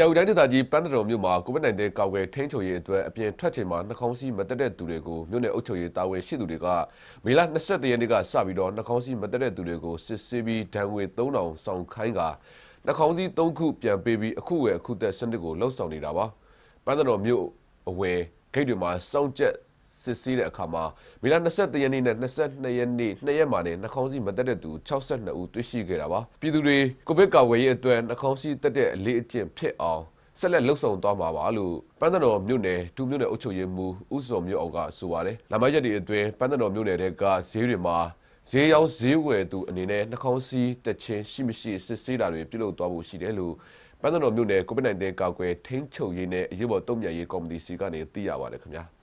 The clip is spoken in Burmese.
ရဝတိုင်းဒေသကြီးပန်းတတော်မြို့မှာကိုဗစ် -19 ကာကွယ်ထိန်းချုပ်ရေးအတွက်အပြင်ထွက်ချိန်မှာနှာခေါင်းစည်းမတက်တဲ့သူတွေကိုမြို့နယ်အုပ်ချုပ်ရေးတာဝန်ရှိသူတွေကမေလ22ရက်နေ့ကစပြီးတော့နှာခေါင်းစည်းမတက်တဲ့သူတွေကိုစစ်ဆေးပြီးဒဏ်ငွေ3000ဆောင်ခိုင်းကနှာခေါင်းစည်း3ခုပြန်ပေးပြီးအခုဝယ်အခုသက်စနစ်ကိုလှုပ်ဆောင်နေတာပါပန်းတတော်မြို့အဝယ်ဂိတ်တွေမှာစောင့်ကြက်စစ်ဆေးတဲ့အခါမှာမေလ23ရက်နေ့နဲ့22ရက်နေ့နှစ်ရက်မှာနဲ့နှာခေါင်းစီမတက်တဲ့သူ62ဦးတွေ့ရှိခဲ့တာပါပြည်သူတွေကိုဗစ်ကာဝေးရေးအတွက်နှာခေါင်းစီတက်တဲ့အလေးအကျင့်ဖြစ်အောင်ဆက်လက်လှုပ်ဆောင်သွားမှာပါလို့ပန်းတတော်မြို့နယ်ဒူမြို့နယ်အုပ်ချုပ်ရေးမှူးဦးစောမြို့အောင်ကဆိုပါတယ်။လာမရက်တွေအတွင်းပန်းတတော်မြို့နယ်တဲကဈေးတွေမှာဈေးရောက်ဈေးဝယ်သူအနေနဲ့နှာခေါင်းစည်းတက်ချင်းရှိမရှိစစ်ဆေးတာတွေပြုလုပ်သွားဖို့ရှိတယ်လို့ပန်းတတော်မြို့နယ်ကိုဗစ် -19 ကာကွယ်ထိန်းချုပ်ရေးနဲ့အရေးပေါ်တုံ့ပြန်ရေးကော်မတီစီကနေသိရပါတယ်ခင်ဗျာ။